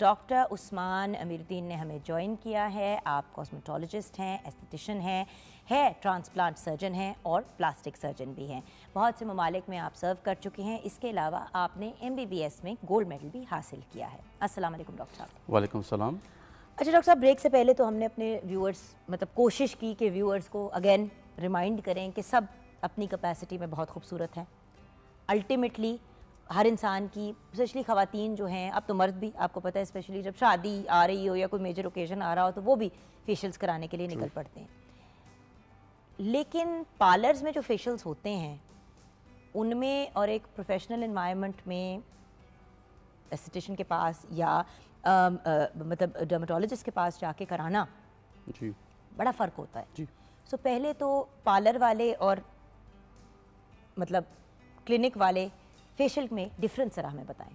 Doctor Usman Amiruddin ने हमें join किया है आप कॉस्मेटोलॉजिस्ट हैं एस्थेटिशन हैं है ट्रांसप्लांट सर्जन हैं और प्लास्टिक सर्जन भी हैं बहुत से ममालिक में आप सर्व कर चुके हैं इसके अलावा आपने एम में गोल्ड मेडल भी हासिल किया है असलम डॉक्टर साहब वालेकुम सलाम अच्छा डॉक्टर साहब ब्रेक से पहले तो हमने अपने व्यूअर्स मतलब कोशिश की कि व्यूअर्स को अगेन रिमाइंड करें कि सब अपनी कैपेसिटी में बहुत खूबसूरत हैं अल्टीमेटली हर इंसान की स्पेशली खातन जो हैं अब तो मर्द भी आपको पता है स्पेशली जब शादी आ रही हो या कोई मेजर ओकेजन आ रहा हो तो वो भी फेशियल्स कराने के लिए निकल पड़ते हैं लेकिन पार्लर्स में जो फेशियल्स होते हैं उनमें और एक प्रोफेशनल इन्वायरमेंट में एसिटेशन के पास या आ, आ, मतलब डर्माटोलॉजिस्ट के पास जाके कराना जी बड़ा फ़र्क होता है जी सो पहले तो पार्लर वाले और मतलब क्लिनिक वाले फेशियल में डिफरेंस ज़रा हमें बताएं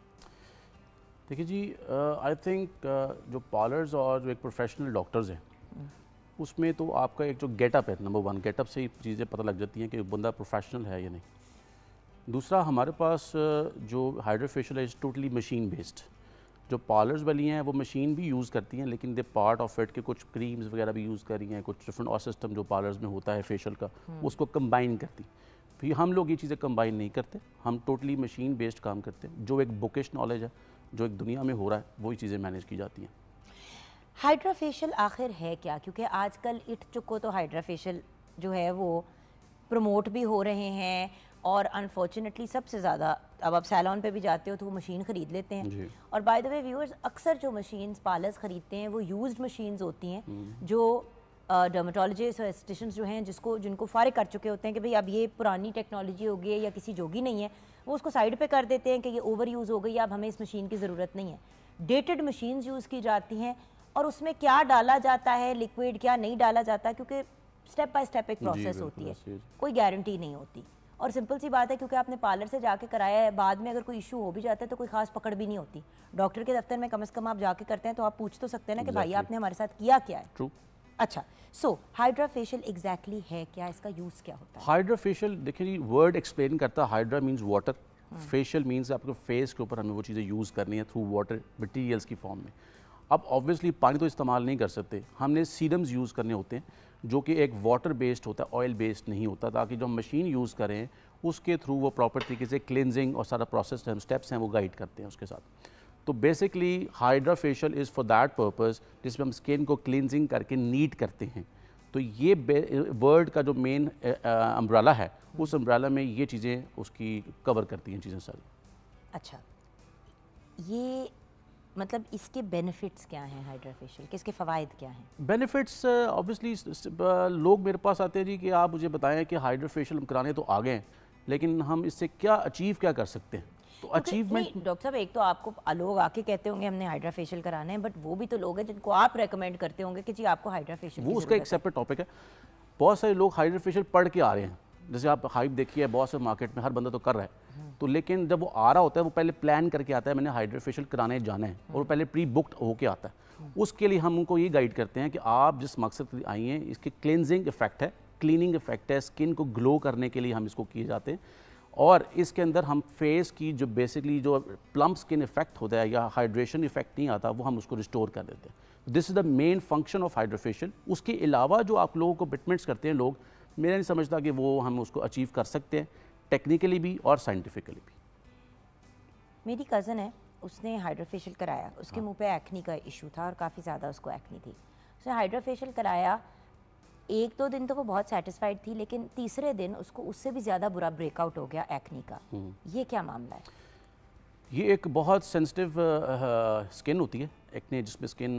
देखिए जी आई uh, थिंक uh, जो पार्लर्स और जो एक प्रोफेशनल डॉक्टर्स हैं हम्म। उसमें तो आपका एक जो गेटअप है नंबर वन गेटअप से ही चीज़ें पता लग जाती हैं कि बंदा प्रोफेशनल है या नहीं दूसरा हमारे पास जो हाइड्रोफेशियल है इज़ टोटली मशीन बेस्ड जो पार्लर्स वाली हैं वो मशीन भी यूज़ करती हैं लेकिन दे पार्ट ऑफ इट के कुछ क्रीम्स वगैरह भी यूज़ कर रही हैं कुछ डिफरेंट और सिस्टम जो पार्लर्स में होता है फेशियल का हम्म। उसको कंबाइन करती हैं फिर हम लोग ये चीज़ें कंबाइन नहीं करते हम टोटली मशीन बेस्ड काम करते हैं जो एक बुकिश नॉलेज है जो एक दुनिया में हो रहा है वही चीज़ें मैनेज की जाती हैं हाइड्राफेशियल आखिर है क्या क्योंकि आजकल इट चुको तो हाइड्राफेशियल जो है वो प्रमोट भी हो रहे हैं और अनफॉर्चुनेटली सबसे ज़्यादा अब आप सैलॉन पे भी जाते हो तो वो मशीन ख़रीद लेते हैं और बाय द वे व्यूअर्स अक्सर जो मशीन्स पार्लर्स ख़रीदते हैं वो यूज्ड मशीन्स होती हैं हम्म। जो डर्माटोलॉजिस्ट और एस्टिशंस जो हैं जिसको जिनको फारिग कर चुके होते हैं कि भाई अब ये पुरानी टेक्नोलॉजी हो गई है या किसी जोगी नहीं है वो उसको साइड पे कर देते हैं कि ये ओवर यूज़ हो गई अब हमें इस मशीन की ज़रूरत नहीं है डेटेड मशीन यूज़ की जाती हैं और उसमें क्या डाला जाता है लिक्विड क्या नहीं डाला जाता क्योंकि स्टेप बाय स्टेप एक प्रोसेस होती है कोई गारंटी नहीं होती और सिंपल सी बात है क्योंकि आपने पार्लर से जाके कराया है बाद में अगर कोई इशू हो भी जाता है तो कोई खास पकड़ भी नहीं होती डॉक्टर के दफ्तर में कम से कम आप जाके करते हैं तो आप पूछ तो सकते हैं ना कि भाई आपने हमारे साथ किया क्या है अच्छा सो हाइड्रा फेशियल एग्जैक्टली है क्या इसका यूज़ क्या होता है हाइड्रा फेशियल देखिए वर्ड एक्सप्लेन करता है hydra means water facial means आपके फेस के ऊपर हमें वो चीज़ें यूज़ करनी है थ्रू वाटर मटेरियल्स की फॉर्म में अब ऑब्वियसली पानी तो इस्तेमाल नहीं कर सकते हमने सीडम्स यूज़ करने होते हैं जो कि एक वाटर बेस्ड होता है ऑयल बेस्ड नहीं होता ताकि जो हम मशीन यूज़ करें उसके थ्रू वो प्रॉपर तरीके से क्लिनजिंग और सारा प्रोसेस हम स्टेप्स हैं वो गाइड करते हैं उसके साथ तो basically hydra facial is for that purpose जिसमें हम स्किन को क्लिनजिंग करके नीट करते हैं तो ये वर्ड का जो मेन अम्ब्राला है उस अम्ब्राला में ये चीज़ें उसकी कवर करती हैं चीज़ें सारी अच्छा ये मतलब इसके बेनिफिट्स क्या हैं हाइड्रा फेशियल के इसके फ़वाद क्या हैं बेनिफिट्स ऑब्वियसली लोग मेरे पास आते हैं जी कि आप मुझे बताएं कि हाइड्रा फेशियल हम कराने तो आ गए लेकिन हम इससे क्या अचीव क्या कर सकते हैं तो अचीवमेंट डॉक्टर साहब एक तो आपको लोग आके कहते होंगे हमने हाइड्रा फेशियल कराना है बट वो भी तो लोग हैं जिनको आप रेकमेंड करते होंगे कि जी आपको हाइड्रा फेशियल वो उसका एक सेपरेट टॉपिक है बहुत सारे लोग हाइड्रा फेशियल पढ़ के आ रहे हैं जैसे आप हाइप देखिए बहुत से मार्केट में हर बंदा तो कर रहा है हम्म। तो लेकिन जब वो आ रहा होता है वो पहले प्लान करके आता है मैंने हाइड्रा फेशियल कराने जाना है और पहले प्री बुक्ड होके आता है हम्म। उसके लिए हम उनको ये गाइड करते हैं कि आप जिस मकसद के लिए आई हैं इसके क्लेंजिंग इफेक्ट है क्लीनिंग इफेक्ट है स्किन को ग्लो करने के लिए हम इसको किए जाते हैं और इसके अंदर हम फेस की जो बेसिकली जो प्लम्प स्किन इफेक्ट होता है या हाइड्रेशन इफेक्ट नहीं आता वो हम उसको रिस्टोर कर देते हैं this is the main function of hydrofacial उसके अलावा जो आप लोगों को बिटमेंट्स करते हैं लोग मेरा नहीं समझता कि वो हम उसको अचीव कर सकते हैं टेक्निकली भी और साइंटिफिकली भी मेरी कज़न है उसने हाइड्रोफेशियल कराया उसके हाँ। मुंह पे एक्नी का इशू था और काफ़ी ज़्यादा उसको एक्नी थी उसने हाइड्रोफेशियल कराया एक दो दिन तो वो बहुत सेटिस्फाइड थी लेकिन तीसरे दिन उसको उससे भी ज़्यादा बुरा ब्रेकआउट हो गया एक्नी का हम्म। ये क्या मामला है ये एक बहुत सेंसिटिव स्किन uh, uh, होती है एक्ने जिसमें स्किन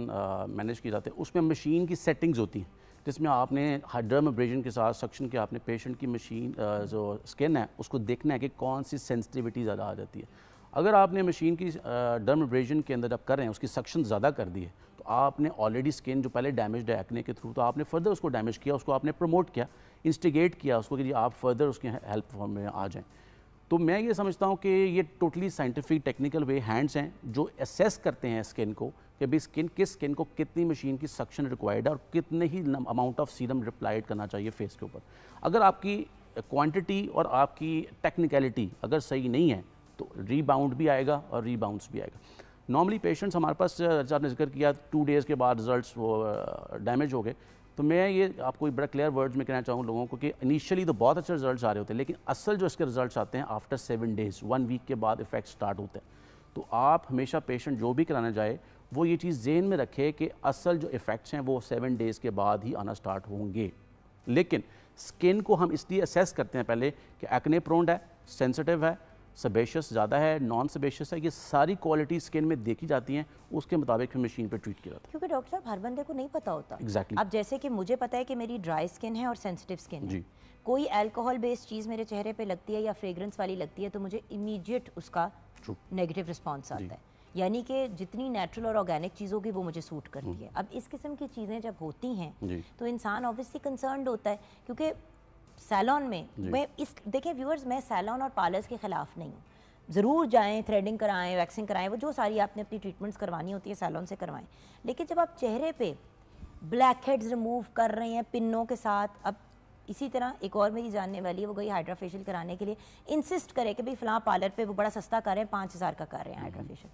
मैनेज uh, की जाती है उसमें मशीन की सेटिंग्स होती हैं जिसमें आपने हाइड्रम ब्रेजन के साथ सक्शन के आपने पेशेंट की मशीन जो स्किन है उसको देखना है कि कौन सी सेंसिटिविटी ज़्यादा आ जाती है अगर आपने मशीन की डर्म ब्रेजन के अंदर आप कर रहे हैं उसकी सक्शन ज़्यादा कर दी है तो आपने ऑलरेडी स्किन जो पहले डैमेज है एक्ने के थ्रू तो आपने फर्दर उसको डैमेज किया उसको आपने प्रमोट किया इंस्टिगेट किया उसको कि आप फर्दर उसके हेल्प फॉर्म में आ जाएँ तो मैं ये समझता हूँ कि ये totally scientific technical way hands हैं जो असेस करते हैं स्किन को कि भाई स्किन किस स्किन को कितनी मशीन की सक्शन रिक्वायर्ड है और कितने ही अमाउंट ऑफ सीरम रिप्लाइड करना चाहिए फेस के ऊपर अगर आपकी क्वांटिटी और आपकी टेक्निकलिटी अगर सही नहीं है तो रीबाउंड भी आएगा और रीबाउंस भी आएगा नॉर्मली पेशेंट्स हमारे पास साहब अच्छा ने जिक्र किया टू डेज़ के बाद रिजल्ट वो डैमेज हो गए तो मैं ये आपको बड़ा क्लियर वर्ड्स में कहना चाहूँ लोगों को कि इनिशियली तो बहुत अच्छे रिजल्ट आ रहे होते हैं लेकिन असल जो इसके रिजल्ट आते हैं after seven days one week के बाद इफेक्ट स्टार्ट होते हैं तो आप हमेशा पेशेंट जो भी कराना जाए वो ये चीज़ जेन में रखे कि असल जो इफ़ेक्ट्स हैं वो सेवन डेज़ के बाद ही आना स्टार्ट होंगे लेकिन स्किन को हम इसलिए असेस करते हैं पहले कि एक्ने प्रोन्ड है सेंसिटिव है सबेशस ज़्यादा है नॉन सबेशस है ये सारी क्वालिटी स्किन में देखी जाती हैं उसके मुताबिक फिर मशीन पे ट्रीट किया जाता है क्योंकि डॉक्टर साहब हर बंदे को नहीं पता होता एग्जैक्टली exactly. अब जैसे कि मुझे पता है कि मेरी ड्राई स्किन है और सेंसिटिव स्किन जी कोई अल्कोहल बेस्ड चीज़ मेरे चेहरे पर लगती है या फ्रेगरेंस वाली लगती है तो मुझे इमीजिएट उसका नेगेटिव रिस्पॉन्स आता है यानी कि जितनी नेचुरल और ऑर्गेनिक चीज़ों की वो मुझे सूट करती हम्म। है अब इस किस्म की चीज़ें जब होती हैं तो इंसान ऑब्वियसली कंसर्नड होता है क्योंकि सैलॉन में मैं इस देखिए व्यूअर्स मैं सैलॉन और पार्लर्स के खिलाफ नहीं हूँ ज़रूर जाएं थ्रेडिंग कराएं वैक्सिंग कराएं वो जो सारी आपने अपनी ट्रीटमेंट्स करवानी होती है सैलॉन से करवाएं लेकिन जब आप चेहरे पे ब्लैक हेड्स रिमूव कर रहे हैं पिनों के साथ अब इसी तरह एक और मेरी जानने वाली है वो गई हाइड्राफेशियल कराने के लिए इंसिस्ट करे कि भाई फिलहाल पार्लर पे वो बड़ा सस्ता कर रहे हैं पाँच हज़ार का कर रहे हैं हम्म। हाइड्राफेशियल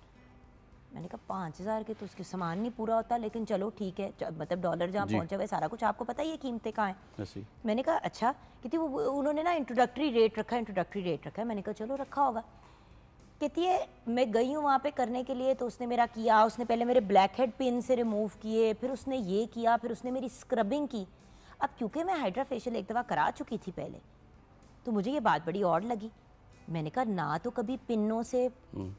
मैंने कहा पाँच हज़ार के तो उसके सामान नहीं पूरा होता लेकिन चलो ठीक है मतलब डॉलर जहाँ पहुँचा हुआ सारा कुछ आपको पता ही है कीमतें कहाँ हैं मैंने कहा अच्छा कहती वो उन्होंने ना इंट्रोडक्टरी रेट रखा इंट्रोडक्टरी रेट रखा है मैंने कहा चलो रखा होगा कहती है मैं गई हूँ वहाँ पे करने के लिए तो उसने मेरा किया उसने पहले मेरे ब्लैक हेड पिन से रिमूव किए फिर उसने ये किया फिर उसने मेरी स्क्रबिंग की अब क्योंकि मैं हाइड्रा फेशियल एक दफ़ा करा चुकी थी पहले तो मुझे ये बात बड़ी और लगी मैंने कहा ना तो कभी पिनों से हम्म।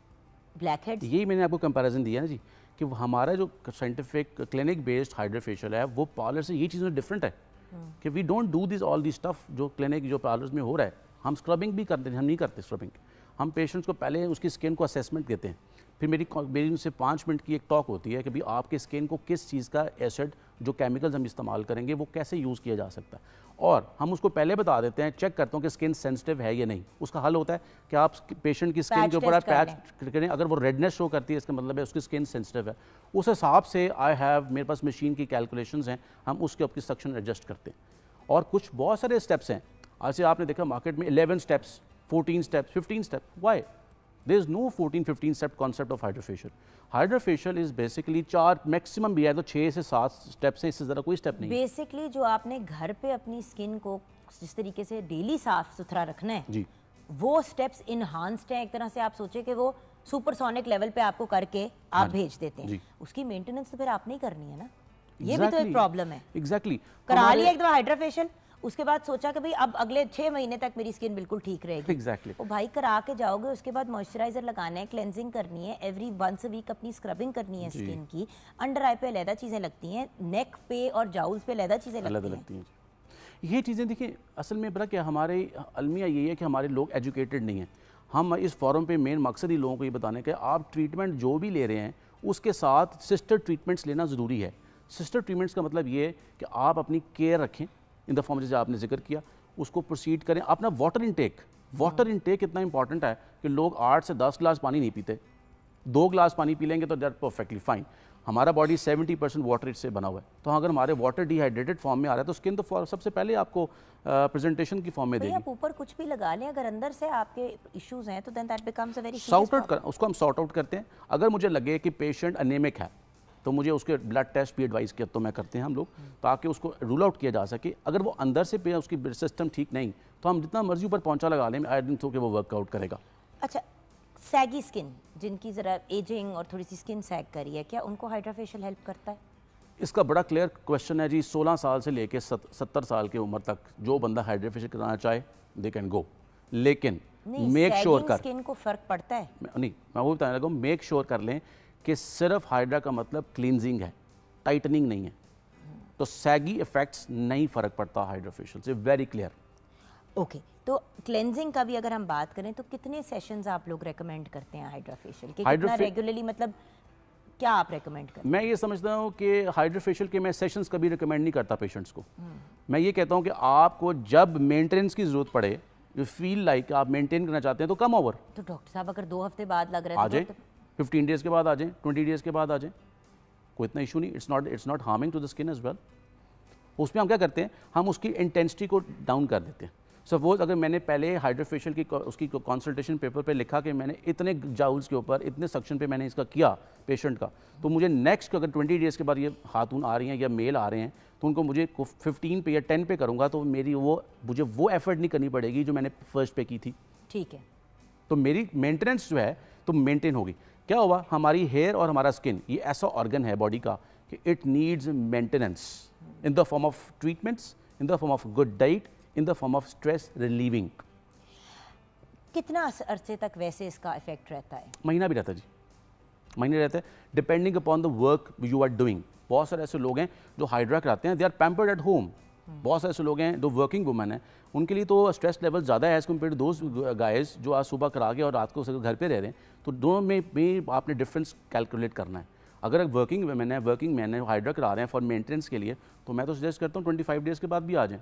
ब्लैक हेड यही मैंने आपको कंपैरिजन दिया ना जी कि हमारा जो साइंटिफिक क्लिनिक बेस्ड हाइड्रोफेशियल है वो पार्लर से ये चीज़ में डिफरेंट है हम्म। कि we don't do this all this stuff जो क्लिनिक जो पार्लर्स में हो रहा है हम स्क्रबिंग भी करते हैं हम नहीं करते स्क्रबिंग हम पेशेंट्स को पहले उसकी स्किन को असेसमेंट देते हैं फिर मेरी मेरी उनसे पाँच मिनट की एक टॉक होती है कि भाई आपके स्किन को किस चीज़ का एसिड जो केमिकल्स हम इस्तेमाल करेंगे वो कैसे यूज़ किया जा सकता है और हम उसको पहले बता देते हैं चेक करता हूँ कि स्किन सेंसिटिव है या नहीं उसका हल होता है कि आप पेशेंट की स्किन के ऊपर आप पैच करें अगर वो रेडनेस शो करती है इसका मतलब है उसकी स्किन सेंसिटिव है उस हिसाब से आई हैव मेरे पास मशीन की कैलकुलेशन हैं हम उसके ऊपर सक्शन एडजस्ट करते हैं और कुछ बहुत सारे स्टेप्स हैं आज आपने देखा मार्केट में 11 steps fourteen steps fifteen steps why There is no 14-15 step concept of hydrofacial. Hydrofacial is basically चार मैक्सिमम भी है तो छः से सात स्टेप से इससे ज़्यादा कोई स्टेप नहीं बेसिकली जो आपने घर पे अपनी स्किन को जिस तरीके से डेली साफ सुथरा रखना है जी वो स्टेप्स इन्हांस्ड हैं एक तरह से आप सोचे कि वो सुपरसोनिक लेवल पे आपको करके आप हाँ भेज देते हैं उसकी मेंटेनेंस तो फिर आपने ही करनी है ना ये exactly. भी तो एक प्रॉब्लम है एग्जैक्टली exactly. करा लिया एक दफा हाइड्राफेशियल उसके बाद सोचा कि भाई अब अगले छः महीने तक मेरी स्किन बिल्कुल ठीक रहेगी एग्जैक्टली exactly. भाई करा के जाओगे उसके बाद मॉइस्चराइजर लगाना है क्लेंजिंग करनी है एवरी वंस वीक अपनी स्क्रबिंग करनी है स्किन की अंडर आई पे लहदा चीज़ें लगती हैं नेक पे और जाउल्स पे लहदा चीज़ें लगती हैं ये चीज़ें देखिए असल में बड़ा क्या हमारे अलमिया यही है कि हमारे लोग एजुकेटेड नहीं हैं हम इस फॉरम पे मेन मकसद ही लोगों को ये बताने का आप ट्रीटमेंट जो भी ले रहे हैं उसके साथ सिस्टर ट्रीटमेंट्स लेना ज़रूरी है सिस्टर ट्रीटमेंट्स का मतलब ये है कि आप अपनी केयर रखें इन द फॉर्म जैसे आपने जिक्र किया उसको प्रोसीड करें अपना वाटर इनटेक वाटर इनटेक इतना इंपॉर्टेंट है कि लोग आठ से दस ग्लास पानी नहीं पीते दो ग्लास पानी पी लेंगे तो दैट परफेक्टली फाइन हमारा बॉडी 70 परसेंट वाटर से बना हुआ है तो अगर हमारे वाटर डिहाइड्रेटेड फॉर्म में आ रहा है तो स्किन तो सबसे पहले आपको प्रेजेंटेशन की फॉर्म में देगी आप ऊपर कुछ भी लगा लें अगर अंदर से आपके इश्यूज हैं तो then that becomes a very sort out उसको हम सॉर्ट आउट करते हैं अगर मुझे लगे कि पेशेंट अनेमिक है तो मुझे उसके ब्लड टेस्ट भी एडवाइस किया तो मैं करते हैं हम लोग ताकि तो उसको रूल आउट किया जा सके अगर वो अंदर से पे उसकी सिस्टम ठीक नहीं तो हम जितना मर्जी ऊपर पहुंचा लगा लें आई डेंट कि वो वर्कआउट करेगा अच्छा सैगी स्किन जिनकी ज़रा एजिंग और थोड़ी सी स्किन सैग करी है क्या उनको हाइड्राफेशियल हेल्प करता है इसका बड़ा क्लियर क्वेश्चन है जी 16 साल से लेके सत्तर साल की उम्र तक जो बंदा हाइड्रेफेशियल कराना चाहे दे कैन गो लेकिन मेक श्योर sure कर स्किन को फर्क पड़ता है नहीं मैं वो बताने लगा मेक श्योर कर लें कि सिर्फ हाइड्रा का मतलब क्लींजिंग है टाइटनिंग नहीं है तो सैगी इफेक्ट्स नहीं फ़र्क पड़ता हाइड्रोफेशियल से वेरी क्लियर ओके तो क्लेंजिंग का भी अगर हम बात करें तो कितने सेशंस आप लोग रेकमेंड करते हैं हाइड्रोफेशियल के हाइड्रो कितना रेगुलरली मतलब क्या आप रेकमेंड करते हैं मैं ये समझता हूँ कि हाइड्रोफेशियल के मैं सेशंस कभी रेकमेंड नहीं करता पेशेंट्स को हम्म। मैं ये कहता हूँ कि आपको जब मेंटेनेंस की ज़रूरत पड़े यू फील लाइक आप मेंटेन करना चाहते हैं तो कम ओवर तो डॉक्टर साहब अगर दो हफ्ते बाद लग रहा है तो फिफ्टीन डेज़ के बाद आ जाए ट्वेंटी डेज़ के बाद आ जाएँ कोई इतना इशू नहीं it's not it's not harming to the skin as well उसमें हम क्या करते हैं हम उसकी इंटेंसिटी को डाउन कर देते हैं सपोज अगर मैंने पहले हाइड्रोफेशियल की उसकी कंसल्टेशन पेपर पे लिखा कि मैंने इतने जाउल्स के ऊपर इतने सक्शन पे मैंने इसका किया पेशेंट का तो मुझे नेक्स्ट अगर 20 डेज़ के बाद ये खातून आ रही हैं या मेल आ रहे हैं तो उनको मुझे 15 पे या 10 पे करूँगा तो मेरी वो मुझे वो एफर्ट नहीं करनी पड़ेगी जो मैंने फर्स्ट पे की थी ठीक है तो मेरी मेंटेनेंस जो है तो मेंटेन होगी क्या हुआ हमारी हेयर और हमारा स्किन ये ऐसा ऑर्गन है बॉडी का कि it needs maintenance in the form of treatments in the form of good diet in the form of stress relieving कितना अरसे तक वैसे इसका इफेक्ट रहता है महीना भी रहता है जी महीने रहते हैं depending upon the work you are doing बहुत सारे ऐसे लोग हैं जो हाइड्रा कराते हैं they are pampered at home हम्म। बहुत सारे ऐसे लोग हैं जो वर्किंग वुमेन है उनके लिए तो स्ट्रेस लेवल ज़्यादा है as compare to those guys जो आज सुबह करा के और रात को घर पर रह रहे हैं तो दोनों में भी आपने डिफरेंस कैलकुलेट करना है अगर वर्किंग वेमेन है वर्किंग मैन है हाइड्रा करा रहे हैं फॉर मेंटेनेंस के लिए तो मैं तो सजेस्ट करता हूँ ट्वेंटी फाइव डेज़ के बाद भी आ जाएँ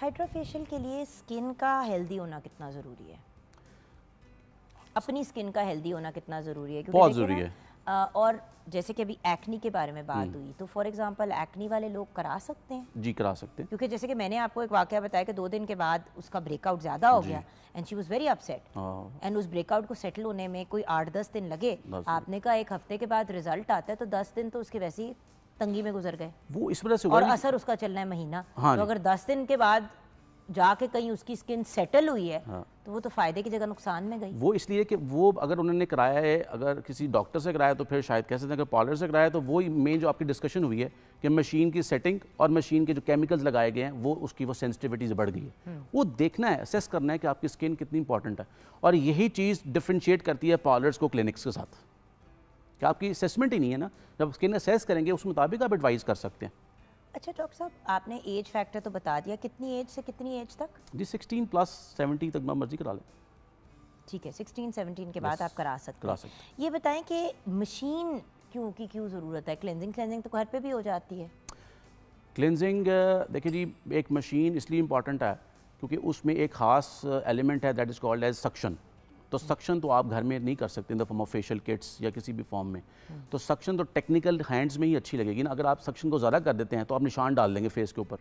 हाइड्राफेशियल के लिए स्किन का हेल्दी होना कितना ज़रूरी है अपनी स्किन का हेल्दी होना कितना ज़रूरी है बहुत ज़रूरी है और जैसे कि अभी एक्नी के बारे में बात हम्म। हुई तो फॉर एग्जांपल एक्नी वाले लोग करा सकते हैं जी करा सकते हैं क्योंकि जैसे कि मैंने आपको एक वाक्य बताया कि दो दिन के बाद उसका ब्रेकआउट ज़्यादा हो गया and she was very upset and उस ब्रेकआउट को सेटल होने में कोई आठ दस दिन लगे आपने कहा एक हफ्ते के बाद रिजल्ट आता है तो दस दिन तो उसके वैसे ही तंगी में गुजर गए वो इस वजह से और असर उसका चलना है महीना हाँ तो अगर दस दिन के बाद जाके कहीं उसकी स्किन सेटल हुई है हाँ। तो वो तो फायदे की जगह नुकसान में गई वो इसलिए कि वो अगर उन्होंने कराया है अगर किसी डॉक्टर से कराया तो फिर शायद कह सकते हैं अगर पार्लर से कराया तो वो मेन जो आपकी डिस्कशन हुई है कि मशीन की सेटिंग और मशीन के जो केमिकल्स लगाए गए हैं वो उसकी वो सेंसिटिविटीज बढ़ गई है हम्म। वो देखना है असेस करना है कि आपकी स्किन कितनी इंपॉर्टेंट है और यही चीज़ डिफ्रेंशिएट करती है पार्लर्स को क्लिनिक्स के साथ कि आपकी असेसमेंट ही नहीं है ना जब स्किन असेस करेंगे उस मुताबिक आप एडवाइस कर सकते हैं अच्छा डॉक्टर साहब आपने एज फैक्टर तो बता दिया कितनी एज से कितनी एज तक जी 16 प्लस 70 तक मैं मर्जी करा लें ठीक है 16 17 के बाद आप करा सकते हैं ये बताएं कि मशीन क्यों की क्यों ज़रूरत है क्लेंजिंग क्लेंजिंग तो घर पे भी हो जाती है क्लेंजिंग देखिए जी एक मशीन इसलिए इंपॉर्टेंट है क्योंकि उसमें एक ख़ास एलिमेंट है that is called as suction तो सक्शन तो आप घर में नहीं कर सकते in the form of facial kits या किसी भी फॉर्म में तो सक्शन तो टेक्निकल हैंड्स में ही अच्छी लगेगी ना अगर आप सक्शन को ज़्यादा कर देते हैं तो आप निशान डाल देंगे फेस के ऊपर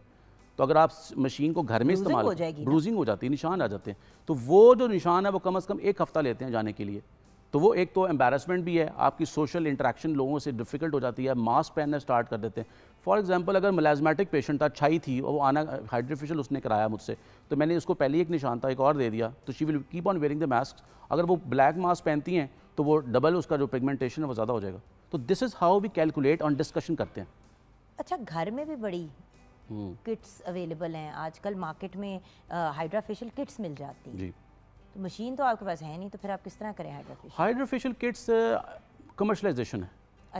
तो अगर आप मशीन को घर में इस्तेमाल ब्रूजिंग हो जाती है निशान आ जाते हैं तो वो जो निशान है वो कम अज़ कम एक हफ़्ता लेते हैं जाने के लिए तो वो एक तो एम्बेरसमेंट भी है आपकी सोशल इंट्रैक्शन लोगों से डिफिकल्ट हो जाती है मास्क पहनना स्टार्ट कर देते हैं फॉर एग्जांपल अगर मलाजमेटिक पेशेंट था छाई थी और वो आना हाइड्रोफिशल उसने कराया मुझसे तो मैंने इसको पहले एक निशान था एक और दे दिया तो she will keep on wearing the mask अगर वो ब्लैक मास्क पहनती हैं तो वो डबल उसका जो पिगमेंटेशन है वो ज़्यादा हो जाएगा तो this is how we calculate on discussion करते हैं अच्छा घर में भी बड़ी किट्स हम्म। अवेलेबल हैं आजकल मार्केट में हाइड्राफेशियल किट्स मिल जाती हैं तो मशीन तो आपके पास है नहीं तो फिर आप किस तरह करें हाइड्रोफेशियल हाइड्रोफेशियल किट्स कमर्शलाइजेशन है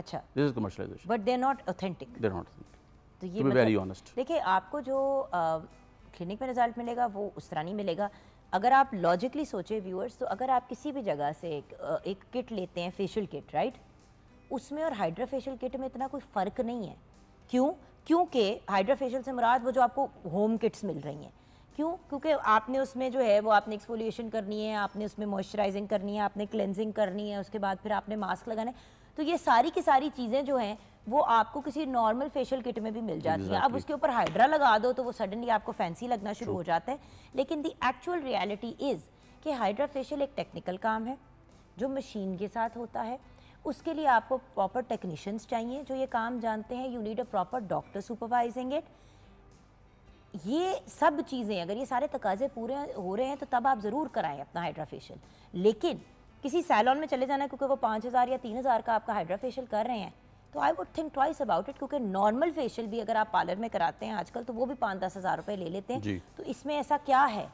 अच्छा this is commercialization but they are not authentic they are not तो ये वेरी ऑनेस्ट मतलब देखिए आपको जो क्लिनिक में रिजल्ट मिलेगा वो उस तरह नहीं मिलेगा अगर आप लॉजिकली सोचे व्यूअर्स तो अगर आप किसी भी जगह से एक, एक किट लेते हैं फेशियल किट राइट उसमें और हाइड्रोफेशियल किट में इतना कोई फ़र्क नहीं है क्यों क्योंकि हाइड्रोफेशियल से मुराद वो जो आपको होम किट्स मिल रही हैं क्यों क्योंकि आपने उसमें जो है वो आपने एक्सफोलिएशन करनी है आपने उसमें मॉइस्चराइजिंग करनी है आपने क्लेंजिंग करनी है उसके बाद फिर आपने मास्क लगाना है तो ये सारी की सारी चीज़ें जो हैं वो आपको किसी नॉर्मल फेशियल किट में भी मिल जाती exactly. है अब उसके ऊपर हाइड्रा लगा दो तो वो सडनली आपको फैंसी लगना शुरू हो जाता है लेकिन दी एक्चुअल रियलिटी इज़ कि हाइड्रा फेशियल एक टेक्निकल काम है जो मशीन के साथ होता है उसके लिए आपको प्रॉपर टेक्नीशियंस चाहिए जो ये काम जानते हैं you need a proper doctor supervising it ये सब चीज़ें अगर ये सारे तकाजे पूरे हो रहे हैं तो तब आप ज़रूर कराएं अपना हाइड्रा लेकिन किसी सैलॉन में चले जाना है क्योंकि वो पाँच हज़ार या तीन हज़ार का आपका हाइड्रा कर रहे हैं तो I would think twice about it क्योंकि नॉर्मल फेशियल भी अगर आप पार्लर में कराते हैं आजकल तो वो भी पाँच दस हज़ार रुपये ले लेते हैं तो इसमें ऐसा क्या है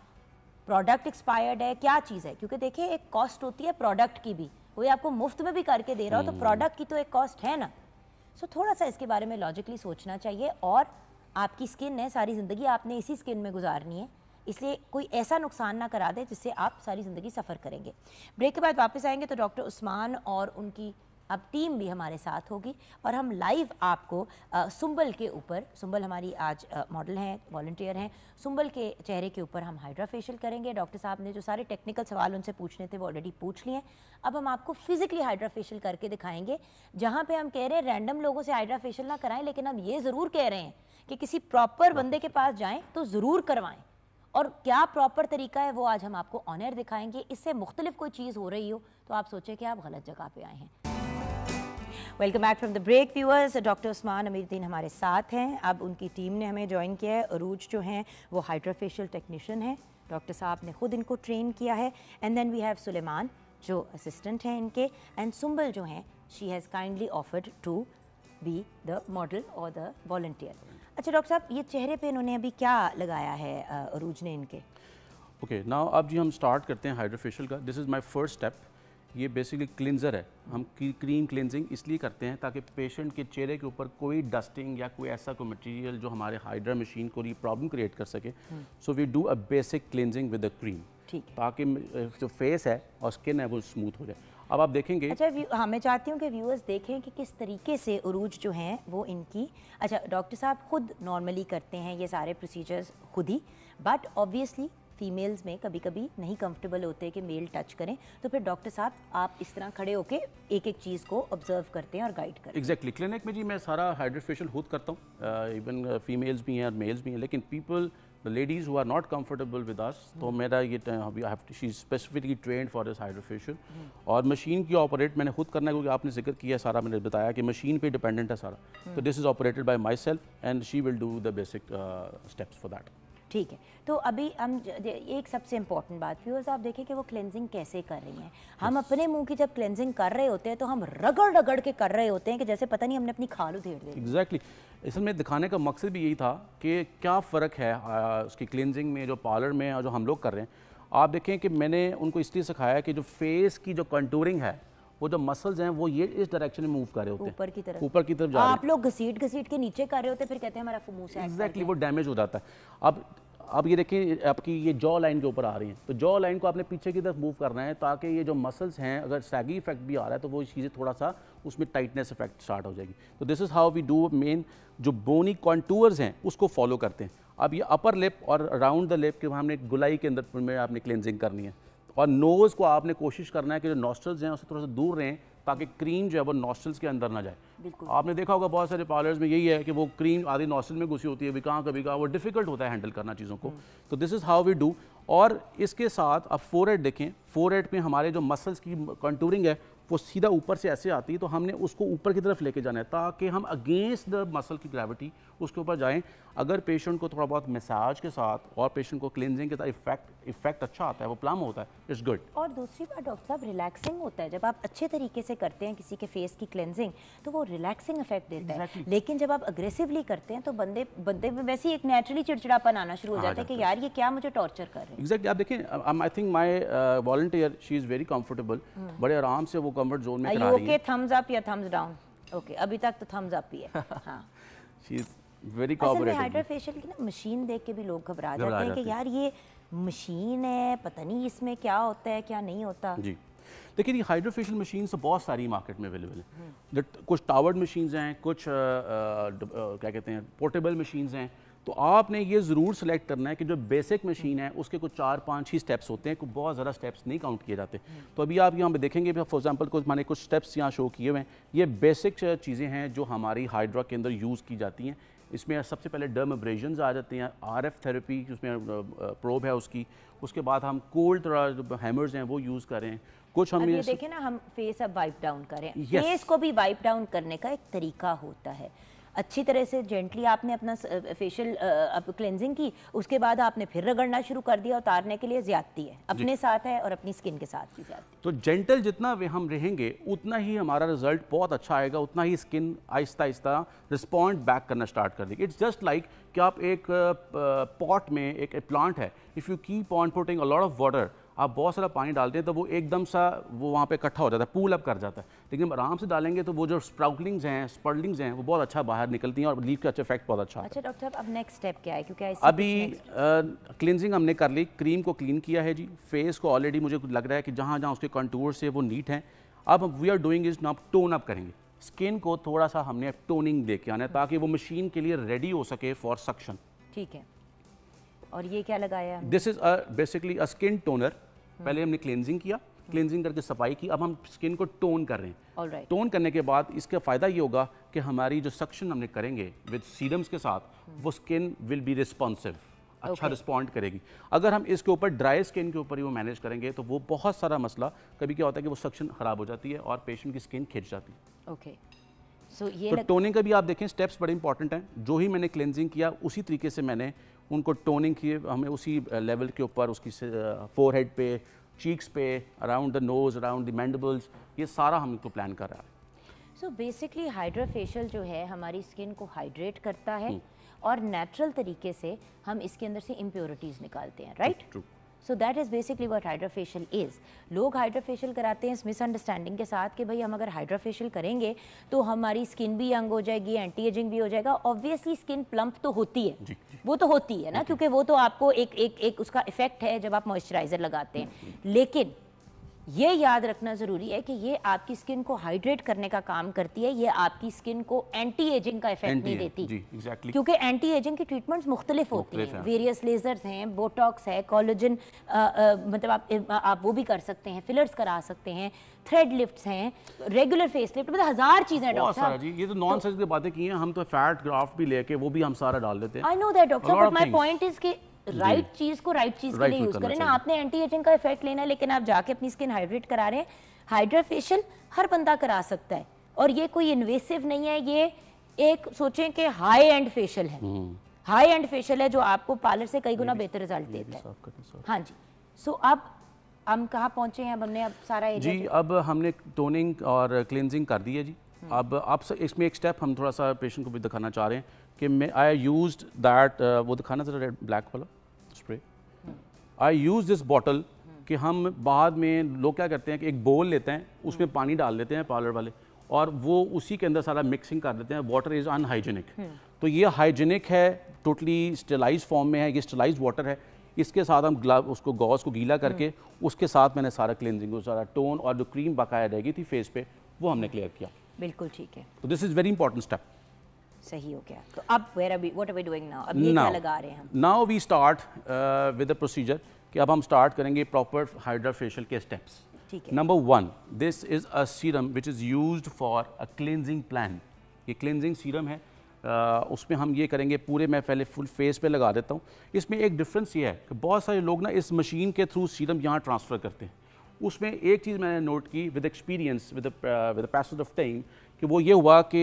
प्रोडक्ट एक्सपायर्ड है क्या चीज़ है क्योंकि देखिए एक कॉस्ट होती है प्रोडक्ट की भी कोई आपको मुफ्त में भी करके दे रहा हो तो प्रोडक्ट हम्म। की तो एक कॉस्ट है ना सो so, थोड़ा सा इसके बारे में लॉजिकली सोचना चाहिए और आपकी स्किन है सारी ज़िंदगी आपने इसी स्किन में गुजारनी है इसलिए कोई ऐसा नुकसान ना करा दे जिससे आप सारी ज़िंदगी सफ़र करेंगे ब्रेक के बाद वापस आएंगे तो डॉक्टर उस्मान और उनकी अब टीम भी हमारे साथ होगी और हम लाइव आपको सुंबल के ऊपर सुंबल हमारी आज मॉडल हैं वॉल्टियर हैं सुंबल के चेहरे के ऊपर हम हाइड्रा फेशियल करेंगे डॉक्टर साहब ने जो सारे टेक्निकल सवाल उनसे पूछने थे वो ऑलरेडी पूछ लिए हैं अब हम आपको फिजिकली हाइड्रा फेशियल करके दिखाएंगे जहाँ पर हम कह रहे हैं रैंडम लोगों से हाइड्रा फेशियल ना कराएं लेकिन हम ये ज़रूर कह रहे हैं कि किसी प्रॉपर बंदे के पास जाएँ तो ज़रूर करवाएँ और क्या प्रॉपर तरीका है वो आज हम आपको ऑनर दिखाएंगे इससे मुख्तलिफ कोई चीज़ हो रही हो तो आप सोचें कि आप गलत जगह पे आए हैं welcome back from the break viewers doctor Usman Amiruddin हमारे साथ हैं अब उनकी टीम ने हमें ज्वाइन किया है अरूज जो हैं वो हाइड्रोफेशियल टेक्नीशियन है डॉक्टर साहब ने खुद इनको ट्रेन किया है and then we have Suleman जो असिस्टेंट हैं इनके एंड सुम्बल जो हैं she has kindly offered to be the model और द वॉल्टियर अच्छा डॉक्टर साहब ये चेहरे पे इन्होंने अभी क्या लगाया है अरूज ने इनके ओके नाउ अब जी हम स्टार्ट करते हैं हाइड्रोफेशियल का this is my first step ये बेसिकली क्लिनज़र है हम क्रीम क्लिनजिंग इसलिए करते हैं ताकि पेशेंट के चेहरे के ऊपर कोई डस्टिंग या कोई ऐसा कोई मटेरियल जो हमारे हाइड्रा मशीन को ये प्रॉब्लम क्रिएट कर सके so we do a basic cleansing with a cream ताकि जो फेस है और स्किन है वो स्मूथ हो जाए अब आप देखेंगे अच्छा हाँ मैं चाहती हूँ कि व्यूअर्स देखें कि किस तरीके से उरूज जो हैं वो इनकी अच्छा डॉक्टर साहब खुद नॉर्मली करते हैं ये सारे प्रोसीजर्स खुद ही बट ऑब्वियसली फीमेल्स में कभी कभी नहीं कंफर्टेबल होते कि मेल टच करें तो फिर डॉक्टर साहब आप इस तरह खड़े होकर एक एक चीज़ को ऑब्जर्व करते हैं और गाइड करते हैं एग्जैक्टली exactly. क्लिनिक में जी मैं सारा हाइड्रोफेशियल खुद करता हूँ इवन uh, फीमेल्स uh, भी हैं और मेल्स भी हैं लेकिन people the ladies who are not comfortable with us तो हम्म। मेरा ये I have to, she's specifically trained हम्म। और मशीन की ऑपरेट मैंने खुद करना है क्योंकि आपने जिक्र किया सारा मैंने बताया कि मशीन पर डिपेंडेंट है सारा तो this is operated by myself and she will do the basic steps for that ठीक है तो अभी हम एक सबसे इम्पोर्टेंट बात व्यूअर्स आप देखें कि वो क्लेंजिंग कैसे कर रही हैं हम अपने मुंह की जब क्लेंजिंग कर रहे होते हैं तो हम रगड़ रगड़ के कर रहे होते हैं कि जैसे पता नहीं हमने अपनी खाल उधेर दी एग्जैक्टली इसमें में दिखाने का मकसद भी यही था कि क्या फ़र्क है उसकी क्लेंजिंग में जो पार्लर में और जो हम लोग कर रहे हैं आप देखें कि मैंने उनको इसलिए सिखाया कि जो फेस की जो कंटूरिंग है वो जो मसल्स हैं वो ये इस डायरेक्शन में मूव कर रहे होते हैं ऊपर की तरफ ऊपर की तरफ जा रहे हैं आप लोग घसीट घसीट के नीचे कर रहे होते हैं फिर कहते हैं हमारा फमूस है एग्जैक्टली वो डैमेज हो जाता है अब अब ये देखिए आपकी ये जॉ लाइन के ऊपर आ रही है तो जॉ लाइन को आपने पीछे की तरफ मूव करना है ताकि ये जो मसल्स हैं अगर सैगी इफेक्ट भी आ रहा है तो वो चीज़ें थोड़ा सा उसमें टाइटनेस इफेक्ट स्टार्ट हो जाएगी तो this is how we do main जो बोनी कॉन्टूअर्स हैं उसको फॉलो करते हैं अब ये अपर लिप और राउंड द लिप के हमने गुलाई के अंदर में आपने क्लेंजिंग करनी है और नोज़ को आपने कोशिश करना है कि जो नॉस्टल्स हैं उससे थोड़ा सा दूर रहें ताकि क्रीम जो है वो नॉस्टल्स के अंदर ना जाए आपने देखा होगा बहुत सारे पार्लर्स में यही है कि वो क्रीम आधी नॉस्टल में घुसी होती है कहाँ कभी कहाँ वो डिफिकल्ट होता है हैंडल करना चीज़ों को हम्म। तो this is how we do और इसके साथ अब फोर एड देखें फोर एड में हमारे जो मसल्स की कंटूरिंग है वो सीधा ऊपर से ऐसे आती है तो हमने उसको ऊपर की तरफ लेके जाना है ताकि हम अगेंस्ट द मसल की ग्रेविटी उसके ऊपर जाएं अगर पेशेंट को थोड़ा बहुत मसाज के साथ और पेशेंट को क्लिनजिंग के साथ इफेक्ट इफेक्ट अच्छा आता है वो प्लम होता है इट्स गुड और दूसरी बात डॉक्टर साहब रिलैक्सिंग होता है जब आप अच्छे तरीके से करते हैं किसी के फेस की क्लिनजिंग तो वो रिलैक्सिंग इफेक्ट देता exactly. है लेकिन जब आप अग्रेसिवली करते हैं तो बंदे बंदे में वैसे ही एक नेचुरली चिड़चिड़ापन आना शुरू हो हाँ, जाता है कि यार ये क्या मुझे टॉर्चर कर रहे हैं एग्जैक्टली आप देखें I think my volunteer she is very comfortable बड़े आराम से वो कम्फर्ट जोन में ओके थम्स अप या थम्स डाउन ओके अभी तक तो थम्स अप ही है हाँ वेरी फेशियल की ना मशीन देख के भी लोग घबरा जाते हैं कि यार ये मशीन है पता नहीं इसमें क्या होता है क्या नहीं होता जी देखिए ये हाइड्रोफेशियल मशीन तो बहुत सारी मार्केट में अवेलेबल हम्म। हैं कुछ टावर्ड मशीन हैं कुछ आ, आ, क्या कहते हैं पोर्टेबल मशीन हैं तो आपने ये ज़रूर सेलेक्ट करना है कि जो बेसिक मशीन हम्म। है उसके कुछ चार पाँच ही स्टेप्स होते हैं कुछ बहुत ज़्यादा स्टेप्स नहीं काउंट किए जाते हम्म। तो अभी आप यहाँ पे देखेंगे फॉर एग्जांपल कुछ मैंने कुछ स्टेप्स यहाँ शो किए हुए हैं ये बेसिक चीज़ें हैं जो हमारी हाइड्रा के अंदर यूज़ की जाती हैं इसमें सबसे पहले डर्म अब्रेजन्स आ जाते हैं आर एफ थेरेपी उसमें प्रोब है उसकी उसके बाद हम कोल्ड थोड़ा हैमर्स हैं वो यूज़ करें कुछ हम देखें ना हम फेस अब वाइप डाउन करें फेस को भी वाइप डाउन करने का एक तरीका होता है अच्छी तरह से जेंटली आपने अपना फेशियल क्लेंजिंग की उसके बाद आपने फिर रगड़ना शुरू कर दिया उतारने के लिए ज्यादती है अपने साथ है और अपनी स्किन के साथ भी ज्यादा तो जेंटल जितना हम रहेंगे उतना ही हमारा रिजल्ट बहुत अच्छा आएगा उतना ही स्किन आहिस्ता आहिस्ता रिस्पॉन्ड बैक करना स्टार्ट कर देगी इट्स जस्ट लाइक कि आप एक पॉट में एक प्लांट है if you keep on putting a lot of water आप बहुत सारा पानी डालते हैं तो वो एकदम सा वो वहाँ पे इकट्ठा हो जाता है पूल अप कर जाता है लेकिन आराम से डालेंगे तो वो जो स्प्राउटलिंग्स हैं स्पर्डलिंग्स हैं वो बहुत अच्छा बाहर निकलती हैं और लीफ का अच्छा इफेक्ट बहुत अच्छा अच्छा डॉक्टर साहब अब नेक्स्ट स्टेप क्या है क्योंकि अभी क्लिनजिंग हमने कर ली क्रीम को क्लीन किया है जी फेस को ऑलरेडी मुझे लग रहा है कि जहाँ जहाँ उसके कंटूर्स है वो नीट हैं अब वी आर डूइंग इज नॉप टोन अप करेंगे स्किन को थोड़ा सा हमने टोनिंग दे के आना है ताकि वो मशीन के लिए रेडी हो सके फॉर सक्शन ठीक है और ये क्या लगाया this is basically a skin toner पहले हमने क्लेंजिंग किया क्लेंजिंग करके सफाई की अब हम स्किन को टोन कर रहे हैं right. टोन करने के बाद इसका फ़ायदा ये होगा कि हमारी जो सक्शन हमने करेंगे विद सीरम्स के साथ hmm. वो स्किन विल बी रिस्पॉन्सिव अच्छा रिस्पॉन्ड okay. करेगी अगर हम इसके ऊपर ड्राई स्किन के ऊपर ही वो मैनेज करेंगे तो वो बहुत सारा मसला कभी क्या होता है कि वो सक्शन ख़राब हो जाती है और पेशेंट की स्किन खिंच जाती है ओके okay. सो ये तो टोनिंग का भी आप देखें स्टेप्स बड़े इंपॉर्टेंट हैं जो ही मैंने क्लेंजिंग किया उसी तरीके से मैंने उनको टोनिंग किए हमें उसी लेवल के ऊपर उसकी फोर हेड पे चीक्स पे around the nose around the mandibles ये सारा हम इनको प्लान कर रहा है सो बेसिकली हाइड्रा जो है हमारी स्किन को हाइड्रेट करता है हम्म। और नेचुरल तरीके से हम इसके अंदर से इम्प्योरिटीज़ निकालते हैं right right? So that is basically what hydrofacial is लोग हाइड्रोफेशियल कराते हैं इस मिसअंडरस्टैंडिंग के साथ कि भाई हम अगर हाइड्रोफेशियल करेंगे तो हमारी स्किन भी यंग हो जाएगी एंटी एजिंग भी हो जाएगा ऑब्वियसली स्किन प्लम्प तो होती है जी, जी. वो तो होती है ना क्योंकि वो तो आपको एक एक एक उसका इफेक्ट है जब आप मॉइस्चराइजर लगाते हैं लेकिन ये याद रखना ज़रूरी है कि ये आपकी स्किन को हाइड्रेट करने का काम करती है ये आपकी स्किन को एंटी एजिंग का इफेक्ट नहीं देती जी, exactly. क्योंकि एंटी एजिंग की ट्रीटमेंट्स मुख्तलिफ होती हैं वेरियस लेजर्स हैं बोटॉक्स है कॉलोजन मतलब आप आप वो भी कर सकते हैं फिलर्स करा सकते हैं थ्रेड लिफ्ट हैं रेगुलर फेस लिफ्ट मतलब हज़ार चीज़ें डॉक्टर सारा जी ये तो नॉन सर्जिकल बातें की हैं हम तो फैट ग्राफ भी लेके वो भी हम सारा डाल देते हैं I know that doctor but my point is कि राइट चीज को राइट चीज के लिए यूज करें ना आपने एंटी एजिंग का इफेक्ट लेना है लेकिन आप जाके अपनी स्किन हाइड्रेट करा रहे हैं हाइड्रोफेशियल हर बंदा करा सकता है और ये कोई इन्वेसिव नहीं है ये एक सोचें कि हाई एंड फेशियल है हाई एंड फेशियल है जो आपको पार्लर से कई गुना बेहतर रिजल्ट देता है हाँ जी सो अब हम कहाँ पहुंचे हैं अब हमने अब सारा जी अब हमने टोनिंग और क्लिनजिंग कर दी है जी हम्म। अब आप इसमें एक स्टेप हम थोड़ा सा पेशेंट को भी दिखाना चाह रहे हैं कि मैं आई यूज दैट वो दिखाना ज़रा रेड ब्लैक वाला spray I use this bottle कि हम बाद में लोग क्या करते हैं कि एक बोल लेते हैं उसमें पानी डाल देते हैं पार्लर वाले और वो उसी के अंदर सारा मिक्सिंग कर देते हैं वाटर इज़ अनहाइजेनिक तो ये हाइजेनिक है टोटली स्टेलाइज फॉर्म में है ये स्टेलाइज वाटर है इसके साथ हम ग्लव उसको गॉस को गीला करके hmm. उसके साथ मैंने सारा क्लिनजिंग सारा टोन और जो क्रीम बकाया रह गई थी फेस पे वो हमने क्लियर किया बिल्कुल ठीक है तो this is very important step सही हो गया तो अब where are we what are we doing now अब ये now, क्या लगा रहे हैं हम now we start with the procedure कि अब हम स्टार्ट करेंगे प्रॉपर हाइड्रा फेशियल के स्टेप्स ठीक है number one this is a serum which is use for a cleansing plan ये क्लिनजिंग सीरम है Uh, उसमें हम ये करेंगे पूरे मैं पहले फुल फेस पे लगा देता हूँ इसमें एक डिफरेंस ये है कि बहुत सारे लोग ना इस मशीन के थ्रू सीरम यहाँ ट्रांसफ़र करते हैं उसमें एक चीज़ मैंने नोट की with experience with with passage of time कि वो ये हुआ कि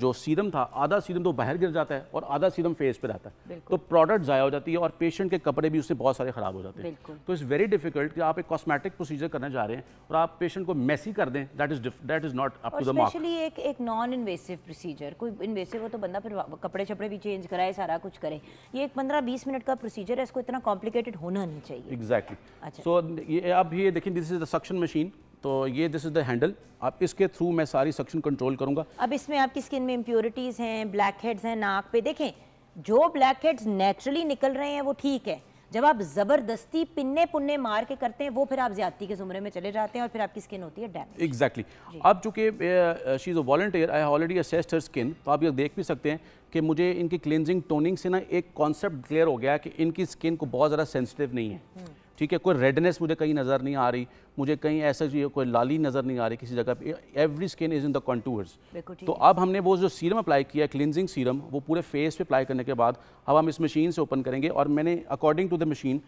जो सीरम था आधा सीरम तो बाहर गिर जाता है और आधा सीरम फेस पे रहता है तो प्रोडक्ट ज़ाया हो जाती है और पेशेंट के कपड़े भी उससे बहुत सारे ख़राब हो जाते हैं तो इट्स वेरी डिफिकल्ट कि आप एक कॉस्मेटिक प्रोसीजर करने जा रहे हैं और आप पेशेंट को मैसी कर दें that is that is not up to the mark एक एक नॉन इन्वेसिव प्रोसीजर कोई इन्वेसिव हो तो बंदा फिर कपड़े छपड़े भी चेंज कराए सारा कुछ करे ये एक पंद्रह बीस मिनट का प्रोसीजर है इसको इतना कॉम्प्लिकेटेड होना नहीं चाहिए एग्जैक्टली अच्छा। सो ये अब ये देखिए this is the suction machine तो ये दिस इज़ द हैंडल आप इसके थ्रू मैं सारी सक्शन कंट्रोल करूंगा अब इसमें आपकी स्किन में इम्प्योरिटीज़ हैं ब्लैक हेड्स हैं नाक पे देखें जो ब्लैक हेड्स नेचुरली निकल रहे हैं वो ठीक है जब आप ज़बरदस्ती पिन्ने पुन्ने मार के करते हैं वो फिर आप ज्यादा के जुमरे में चले जाते हैं और फिर आपकी स्किन होती है डैमेज एग्जैक्टली exactly. अब चूंकि she is a volunteer I already assessed her skin तो आप ये देख भी सकते हैं कि मुझे इनकी क्लिनजिंग टोनिंग से ना एक कॉन्सेप्ट क्लियर हो गया कि इनकी स्किन को बहुत ज़्यादा सेंसिटिव नहीं है हम्म। ठीक है कोई रेडनेस मुझे कहीं नज़र नहीं आ रही मुझे कहीं ऐसा कोई लाली नज़र नहीं आ रही किसी जगह पे every skin is in the contours तो अब हमने वो जो सीरम अप्लाई किया क्लिनजिंग सीरम वो पूरे फेस पे अप्लाई करने के बाद अब हम इस मशीन से ओपन करेंगे और मैंने अकॉर्डिंग टू द मशीन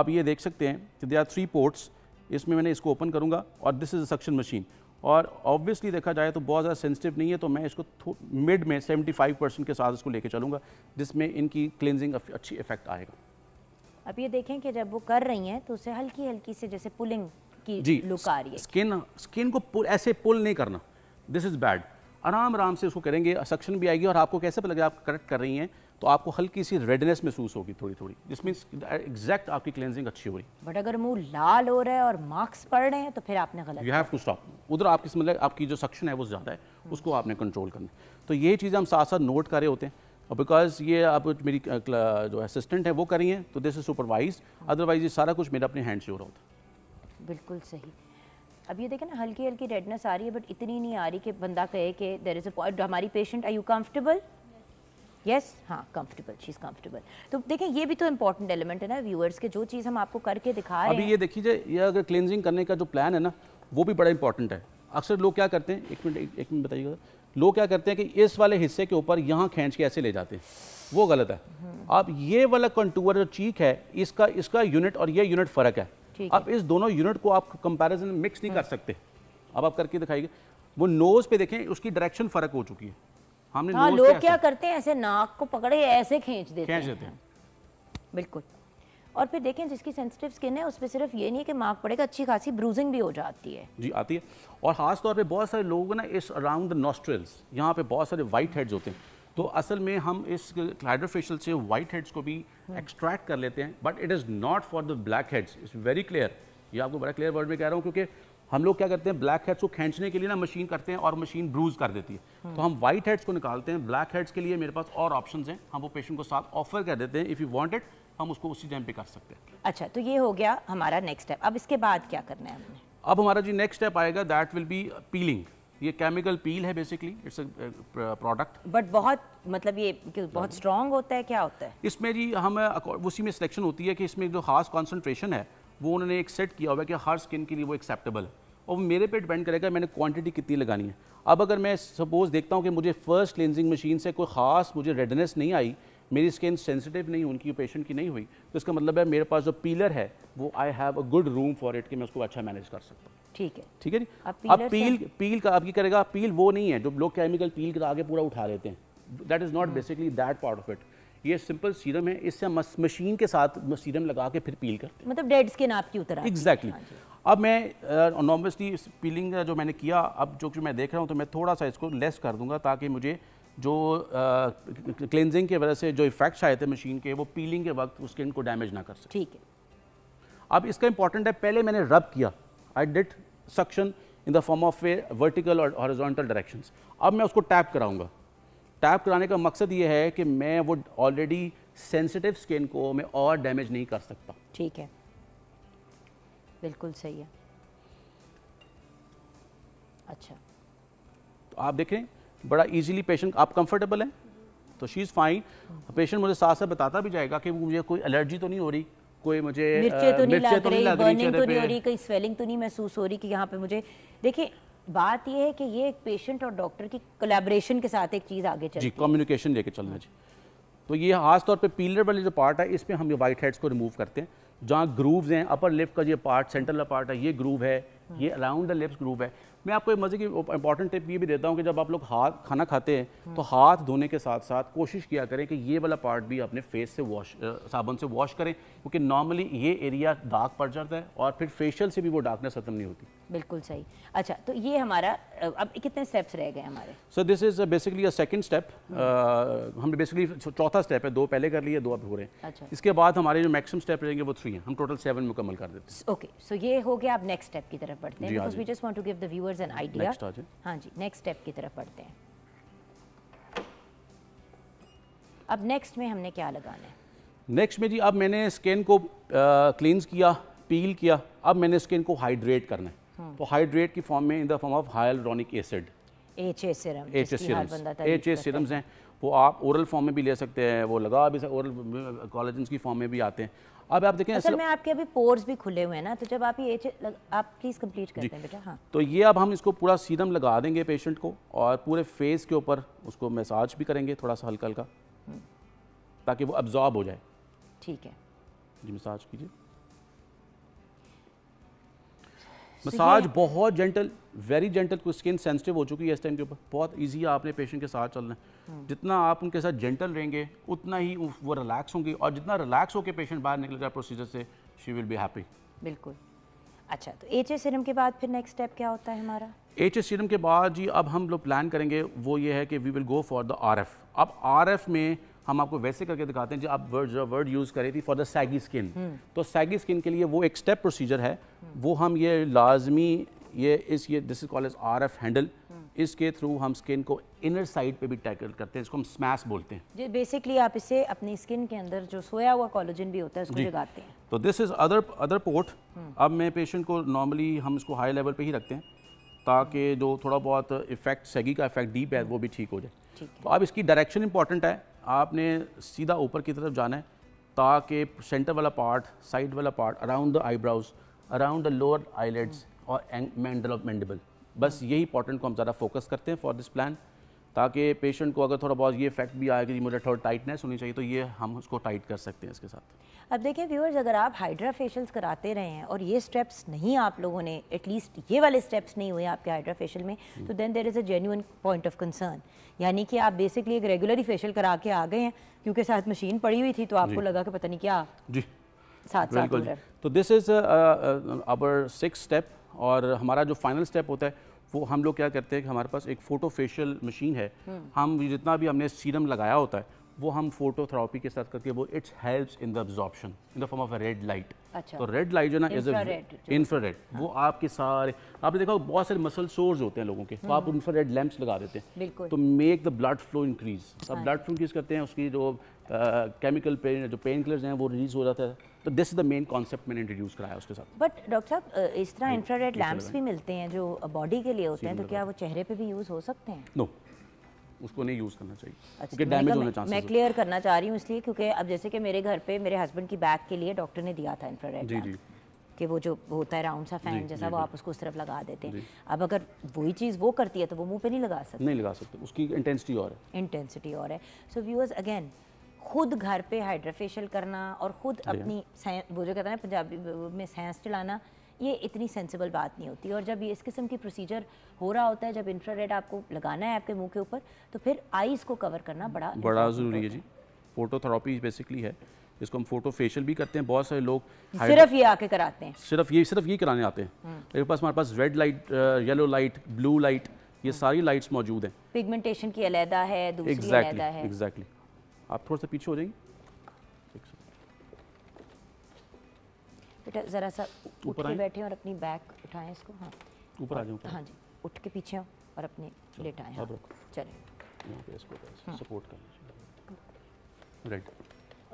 आप ये देख सकते हैं कि दे आर थ्री पोर्ट्स इसमें मैंने इसको ओपन करूँगा और this is a suction machine और ऑब्वियसली देखा जाए तो बहुत ज़्यादा सेंसिटिव नहीं है तो मैं इसको मिड में 75 परसेंट के साथ इसको लेके चलूँगा जिसमें इनकी क्लिनजिंग अच्छी इफेक्ट आएगा अब ये देखें कि जब वो कर रही हैं तो उसे हल्की हल्की से जैसे पुलिंग की जी लुक आ रही है स्किन स्किन को पुल, ऐसे पुल नहीं करना दिस इज़ बैड आराम आराम से उसको करेंगे सक्शन भी आएगी और आपको कैसे पता लगे आप करेक्ट कर रही हैं तो आपको हल्की सी रेडनेस महसूस होगी थोड़ी थोड़ी दिस मीन्स एग्जैक्ट आपकी क्लेंजिंग अच्छी हो रही बट अगर मुंह लाल हो रहा है और मार्क्स पड़ रहे हैं तो फिर आपने गलत यू हैव टू स्टॉप उधर आपकी मतलब आपकी जो सक्शन है वो ज़्यादा है उसको आपने कंट्रोल करना है तो ये चीजें हम साथ साथ नोट करे होते हैं और बिकॉज ये आप मेरी जो असिस्टेंट है वो करी हैं तो दिस इज सुपरवाइज अदरवाइज ये सारा कुछ मेरा अपने हैंड से हो रहा होता बिल्कुल सही अब ये देखें ना हल्की हल्की रेडनेस आ रही है बट इतनी नहीं आ रही कि बंदा कहे कि देर इज़ अ पॉइंट हमारी patient are you comfortable yes हाँ कम्फर्टेबल शी इज़ तो देखें ये भी तो इंपॉर्टेंट एलिमेंट है ना व्यूअर्स के जो चीज़ हम आपको करके दिखा रहे हैं अभी ये देखिए ये अगर क्लिनजिंग करने का जो प्लान है ना वो भी बड़ा इंपॉर्टेंट है अक्सर लोग क्या करते हैं एक मिनट एक मिनट बताइएगा लोग क्या करते हैं कि इस वाले हिस्से के ऊपर यहाँ खींच के ऐसे ले जाते हैं वो गलत है अब ये वाला कंटूअर जो चीक है इसका इसका यूनिट और ये यूनिट फ़र्क है अब इस दोनों यूनिट को आप कंपेरिजन मिक्स नहीं कर हाँ। सकते अब आप करके दिखाइए वो नोज़ पे देखें उसकी डायरेक्शन फ़र्क हो चुकी है हमने हाँ, लोग क्या करते हैं ऐसे नाक को पकड़े ऐसे खींच देते हैं खींच देते हैं बिल्कुल और फिर देखें जिसकी सेंसिटिव स्किन है उस पर सिर्फ ये नहीं है कि मार्क पड़ेगा अच्छी खासी ब्रूजिंग भी हो जाती है जी आती है और खासतौर पर बहुत सारे लोग ना इस अराउंड द नॉस्ट्रल्स यहाँ पे बहुत सारे वाइट हेड्स होते हैं तो असल में हम इस क्लाइड्रोफेशियल से वाइट हेड्स को भी एक्सट्रैक्ट हम्म। कर लेते हैं but it is not for the blackheads it's very clear ये आपको बड़ा क्लियर वर्ड में कह रहा हूँ क्योंकि हम लोग क्या करते हैं ब्लैक हेड्स को खींचने के लिए ना मशीन करते हैं और मशीन ब्रूज कर देती है हम्म। तो हम वाइट हेड्स को निकालते हैं ब्लैक हेड्स के लिए मेरे पास और ऑप्शन हैं हम वो पेशेंट को साथ ऑफर कर देते हैं इफ़ यू वॉन्ट इट हम उसको उसी टाइम पे कर सकते हैं अच्छा तो ये हो गया हमारा नेक्स्ट स्टेप अब इसके बाद क्या करना है हमने अब हमारा जी नेक्स्ट स्टेप आएगा दैट विल बी पीलिंग ये केमिकल पील है बेसिकली इट्स प्रोडक्ट बट बहुत मतलब ये बहुत स्ट्रांग होता है क्या होता है इसमें जी हम उसी में सिलेक्शन होती है कि इसमें जो खास कॉन्सेंट्रेशन है वो उन्होंने एक सेट किया हुआ है कि हर स्किन के लिए वो एक्सेप्टेबल है और मेरे पे डिपेंड करेगा मैंने क्वांटिटी कितनी लगानी है अब अगर मैं सपोज देखता हूँ कि मुझे फर्स्ट क्लेंजिंग मशीन से कोई ख़ास मुझे रेडनेस नहीं आई मेरी स्किन सेंसिटिव नहीं उनकी पेशेंट की नहीं हुई तो इसका मतलब है मेरे पास जो पीलर है वो I have a good room for it कि मैं उसको अच्छा मैनेज कर सकता हूँ ठीक है ठीक है जी अब पील पील का आपकी करेगा पील वो नहीं है जो लोग केमिकल पील का आगे पूरा उठा लेते हैं that is not basically that part of it ये सिंपल सीरम है इससे हम मशीन के साथ सीरम लगा के फिर पील करते हैं मतलब डेड स्किन आपकी उतर एग्जैक्टली हाँ अब मैं नॉर्मसली पीलिंग जो मैंने किया अब जो कि मैं देख रहा हूँ तो मैं थोड़ा सा इसको लेस कर दूंगा ताकि मुझे जो क्लेंजिंग की वजह से जो इफेक्ट्स आए थे मशीन के वो पीलिंग के वक्त स्किन को डैमेज ना कर सके ठीक है अब इसका इंपॉर्टेंट है पहले मैंने रब किया I did suction in the form of a vertical और हॉरिजॉन्टल डायरेक्शन अब मैं उसको टैप कराऊंगा टैप कराने का मकसद ये है कि मैं वो ऑलरेडी सेंसिटिव स्किन को मैं और डैमेज नहीं कर सकता ठीक है बिल्कुल सही है अच्छा तो आप देखें बड़ा ईजिली पेशेंट आप कंफर्टेबल हैं तो शी इज़ फाइन पेशेंट मुझे साथ साथ बताता भी जाएगा कि मुझे कोई एलर्जी तो नहीं हो रही कोई मुझे मिर्चे तो नहीं लग रही बर्निंग तो नहीं तो हो रही कहीं स्वेलिंग तो नहीं महसूस हो रही कि यहाँ पे मुझे देखिए बात ये है कि ये एक पेशेंट और डॉक्टर की कोलेबरेशन के साथ एक चीज़ आगे चल जी कम्युनिकेशन लेके चलना जी तो ये खासतौर पे पीलर वाले जो पार्ट है इस पर हम ये वाइट हेड्स को रिमूव करते हैं जहाँ ग्रूव्स हैं अपर लिप का ये पार्ट सेंट्रल पार्ट है ये ग्रूव है ये अराउंड द लिप्स ग्रूव है मैं आपको एक मज़े की इंपॉर्टेंट टिप ये भी देता हूँ कि जब आप लोग हाथ खाना खाते हैं तो हाथ धोने के साथ साथ कोशिश किया करें कि ये वाला पार्ट भी अपने फेस से वॉश साबुन से वॉश करें क्योंकि नॉर्मली ये एरिया डार्क पड़ जाता है और फिर फेशियल से भी वो डार्कनेस खत्म नहीं होती बिल्कुल सही अच्छा तो ये हमारा अब कितने स्टेप्स रह गए हमारे sir this is basically a second step हमने बेसिकली चौथा स्टेप है दो पहले कर लिए दो अब हो रहे हैं अच्छा। इसके बाद हमारे जो मैक्सिमम स्टेप रहेंगे वो थ्री हैं हम टोटल सेवन मुकम्मल कर देते हैं ओके सो ये हो गया आप नेक्स्ट स्टेप की तरफ बढ़ते हैं because we just want to give the viewers as an idea हाँ जी नेक्स्ट स्टेप की तरफ बढ़ते हैं अब नेक्स्ट में हमने क्या लगाना है नेक्स्ट में जी अब मैंने स्किन को क्लींस uh, किया पील किया अब मैंने स्किन को हाइड्रेट करना है हम्म। तो हाइड्रेट की फॉर्म में in the form of hyaluronic acid H A serum H A serums H A हैं वो आप ओरल फॉर्म में भी ले सकते हैं वो लगा भी ओरल कॉलेजन की फॉर्म में भी आते हैं अब आप देखें असल में आपके अभी पोर्स भी खुले हुए हैं ना तो जब आप ये लग, आप प्लीज़ कंप्लीट करते हैं बेटा हाँ तो ये अब हम इसको पूरा सीधम लगा देंगे पेशेंट को और पूरे फेस के ऊपर उसको मसाज भी करेंगे थोड़ा सा हल्का हल्का हम्म। ताकि वो अब्जॉर्ब हो जाए ठीक है जी मसाज कीजिए मसाज बहुत जेंटल वेरी जेंटल कोई स्किन सेंसिटिव हो चुकी है इस टाइम के ऊपर बहुत इजी है आपने पेशेंट के साथ चलना है हम्म। जितना आप उनके साथ जेंटल रहेंगे उतना ही वो रिलैक्स होंगे और जितना रिलैक्स होकर पेशेंट बाहर निकलेगा प्रोसीजर से शी विल बी हैप्पी बिल्कुल अच्छा तो एच ए सीरम के बाद फिर नेक्स्ट स्टेप क्या होता है हमारा एच एस सीरम के बाद जी अब हम लोग प्लान करेंगे वो ये है कि we will go for the R F अब आर एफ में हम आपको वैसे करके दिखाते हैं जो आप वर्ड जो वर्ड यूज़ करे थी फॉर द सैगी स्किन तो सैगी स्किन के लिए वो एक स्टेप प्रोसीजर है हम्म। वो हम ये लाजमी ये इस ये this is call is R F handle इसके थ्रू हम स्किन को इनर साइड पे भी टैकल करते हैं इसको हम स्मैश बोलते हैं जी बेसिकली आप इसे अपनी स्किन के अंदर जो सोया हुआ कॉलोजन भी होता है उसको जगाते हैं तो this is other other port अब मैं पेशेंट को नॉर्मली हम इसको हाई लेवल पे ही रखते हैं ताकि हम्म। जो थोड़ा बहुत इफेक्ट सेगी का इफेक्ट डीप है हम्म। वो भी ठीक हो जाए तो अब इसकी डायरेक्शन इंपॉर्टेंट है आपने सीधा ऊपर की तरफ जाना है ताकि सेंटर वाला पार्ट साइड वाला part around the eyebrows around the lower eyelids और मैंडल ऑफ बस यही इंपॉर्टेंट को हम ज़्यादा फोकस करते हैं फॉर दिस प्लान ताकि पेशेंट को अगर थोड़ा बहुत ये इफेक्ट भी आया कि मुझे थोड़ा टाइटनेस होनी चाहिए तो ये हम उसको टाइट कर सकते हैं इसके साथ अब देखें व्यूअर्स अगर आप हाइड्रा फेशियल्स कराते रहे हैं और ये स्टेप्स नहीं आप लोगों ने एटलीस्ट ये वाले स्टेप्स नहीं हुए आपके हाइड्रा फेशियल में तो then there is a genuine point of concern यानी कि आप बेसिकली एक रेगुलर ही फेशियल करा के आ गए हैं क्योंकि साथ मशीन पड़ी हुई थी तो आपको लगा कि पता नहीं क्या जी साथ बिल्कुल तो this is our six step और हमारा जो फाइनल स्टेप होता है वो हम लोग क्या करते हैं कि हमारे पास एक फ़ोटो फेशियल मशीन है हम्म। हम जितना भी हमने सीरम लगाया होता है वो हम फोटोथेरापी के साथ करती अच्छा। तो है वो it's helps in the absorption in the form of red light तो रेड लाइट जो ना इज इंफ्रारेड वो आपके सारे आपने देखा बहुत सारे मसल सोर्स होते हैं लोगों के तो आप इंफ्रारेड हम्म। लैंप्स लगा देते हैं तो make the blood flow increase आप ब्लड फ्लो इंक्रीज करते हैं उसकी जो केमिकल पेन जो पेन किलर्स हैं वो रिलीज हो जाता है तो this is the main concept मैंने इंट्रोड्यूस कराया उसके साथ बट डॉक्टर साहब इस तरह इंफ्रारेड लैंप्स भी मिलते हैं जो बॉडी के लिए होते हैं तो क्या वो चेहरे पे भी यूज़ हो सकते हैं नो उसको नहीं यूज़ करना चाहिए अच्छा, क्योंकि डैमेज होने चांसेस मैं क्लियर करना चाह रही हूं इसलिए क्योंकि अब जैसे कि मेरे घर पे मेरे हस्बैंड की बैक के लिए डॉक्टर ने दिया था इंफ्रारेड जी जी कि वो जो होता है राउंड सा फैन जैसा वो आप उसको उस तरफ लगा देते हैं अब अगर वही चीज़ वो करती है तो वो मुंह पे नहीं लगा सकते नहीं लगा सकते उसकी इंटेंसिटी और है इंटेंसिटी और है सो व्यूअर्स अगेन खुद घर पे हाइड्राफेशियल करना और ख़ुद अपनी वो जो कहते हैं पंजाबी में साइंस चलाना ये इतनी सेंसिबल बात नहीं होती और जब ये इस किस्म की प्रोसीजर हो रहा होता है जब इंफ्रारेड आपको लगाना है आपके मुंह के ऊपर तो फिर आईज को कवर करना बड़ा बड़ा ज़रूरी है जी फोटोथेरापी बेसिकली है इसको हम फोटो फेशियल भी करते हैं बहुत सारे लोग सिर्फ ये आके कराते हैं सिर्फ ये सिर्फ ये कराने आते हैं हम्म। मेरे पास हमारे पास red light yellow light blue light ये हम्म। सारी लाइट्स मौजूद हैं पिगमेंटेशन की अलहदा है दूसरी exactly, है exactly. आप थोड़ा सा पीछे हो जाइए बेटा ज़रा सा ऊपर बैठे और अपनी बैक उठाएं इसको हाँ ऊपर आ हाँ, जाओ हाँ जी उठ के पीछे हो और अपने लेट आए हाँ चलें यहाँ पे इसको हाँ। सपोर्ट करना राइट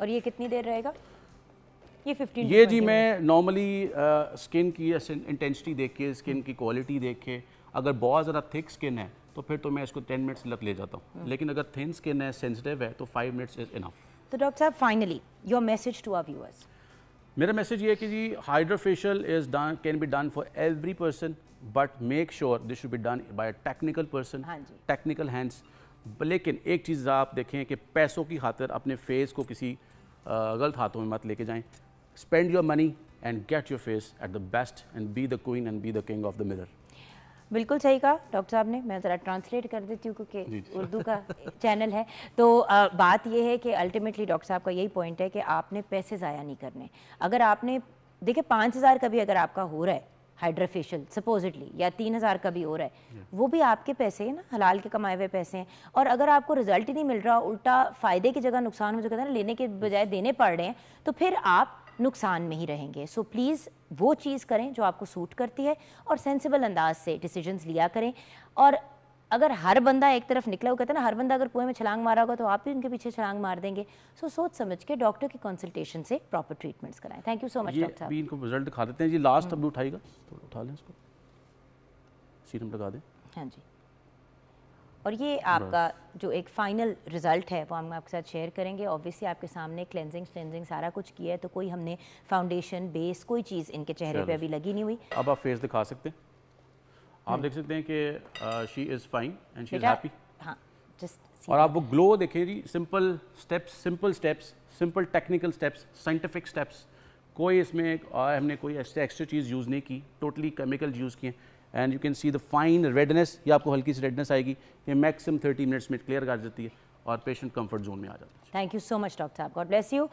और ये कितनी देर रहेगा ये 15 ये जी मैं नॉर्मली स्किन की इंटेंसिटी देख के स्किन की क्वालिटी देख के अगर बहुत ज़रा थिक स्किन है तो फिर तो मैं इसको टेन मिनट्स लग ले जाता हूँ हाँ। लेकिन अगर थिन स्किन है सेंसिटिव है तो फाइव मिनट्स इज इनफ तो डॉक्टर साहब finally your message to our viewers मेरा मैसेज ये है कि जी hydrofacial is done can be done for every person but make sure this should be done by a technical person technical hands लेकिन एक चीज़ आप देखें कि पैसों की खातिर अपने फेस को किसी गलत हाथों में मत लेके जाएं spend your money and get your face at the best and be the queen and be the king of the mirror बिल्कुल सही कहा डॉक्टर साहब ने मैं ज़रा ट्रांसलेट कर देती हूँ क्योंकि उर्दू का चैनल है तो आ, बात यह है कि अल्टीमेटली डॉक्टर साहब का यही पॉइंट है कि आपने पैसे ज़ाया नहीं करने अगर आपने देखिए पाँच हज़ार का भी अगर आपका हो रहा है हाइड्रोफेशियल सपोजिटली या तीन हज़ार का भी हो रहा है वो भी आपके पैसे हैं ना हलाल के कमाए हुए पैसे हैं और अगर आपको रिजल्ट ही नहीं मिल रहा उल्टा फ़ायदे की जगह नुकसान हो जगह ना लेने के बजाय देने पड़ रहे हैं तो फिर आप नुकसान में ही रहेंगे सो so, प्लीज़ वो चीज़ करें जो आपको सूट करती है और सेंसिबल अंदाज से डिसीजंस लिया करें और अगर हर बंदा एक तरफ निकला हो कहते हैं ना हर बंदा अगर कुएं में छलांग मारा होगा तो आप भी उनके पीछे छलांग मार देंगे सो so, सोच समझ के डॉक्टर की कंसल्टेशन से प्रॉपर ट्रीटमेंट्स कराएं thank you so much doctor साहब इनको रिजल्ट दिखा देते हैं जी लास्ट हम्म। अब उठाएगा थोड़ा उठा लें इसको सीरम लगा दें हाँ जी और ये आपका जो एक फ़ाइनल रिज़ल्ट है वो हम आपके साथ शेयर करेंगे ऑब्वियसली आपके सामने क्लेंजिंग क्लेंजिंग सारा कुछ किया है तो कोई हमने फाउंडेशन बेस कोई चीज़ इनके चेहरे पे अभी लगी नहीं हुई अब आप फेस दिखा सकते हैं आप hmm. देख सकते हैं कि she is fine and she is happy हाँ जस्ट और आप वो ग्लो देखें जी simple steps simple steps simple technical steps scientific steps कोई इसमें uh, हमने कोई एक्स्ट्रा एक्स्ट्रा चीज़ यूज़ नहीं की टोटली केमिकल यूज़ किए हैं and you can see the fine redness ये आपको हल्की सी रेडनेस आएगी ये मैक्सिमम 30 मिनट्स में क्लियर कर देती है और पेशेंट कंफर्ट जोन में आ जाता है thank you so much doctor साहब गॉड ब्लेस यू